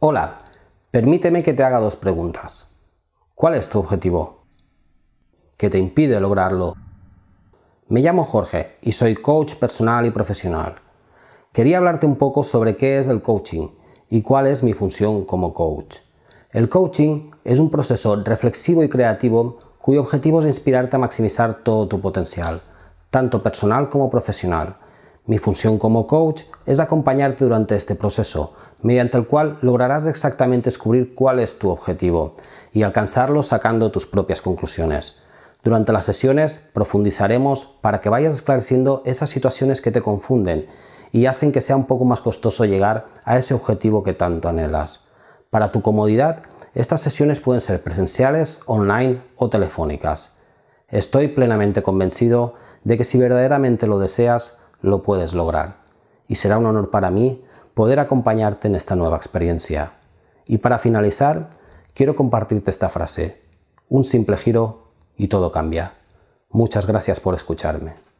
Hola, permíteme que te haga dos preguntas. ¿Cuál es tu objetivo? ¿Qué te impide lograrlo? Me llamo Jorge y soy coach personal y profesional. Quería hablarte un poco sobre qué es el coaching y cuál es mi función como coach. El coaching es un proceso reflexivo y creativo cuyo objetivo es inspirarte a maximizar todo tu potencial, tanto personal como profesional, mi función como coach es acompañarte durante este proceso, mediante el cual lograrás exactamente descubrir cuál es tu objetivo y alcanzarlo sacando tus propias conclusiones. Durante las sesiones profundizaremos para que vayas esclareciendo esas situaciones que te confunden y hacen que sea un poco más costoso llegar a ese objetivo que tanto anhelas. Para tu comodidad, estas sesiones pueden ser presenciales, online o telefónicas. Estoy plenamente convencido de que si verdaderamente lo deseas, lo puedes lograr. Y será un honor para mí poder acompañarte en esta nueva experiencia. Y para finalizar, quiero compartirte esta frase. Un simple giro y todo cambia. Muchas gracias por escucharme.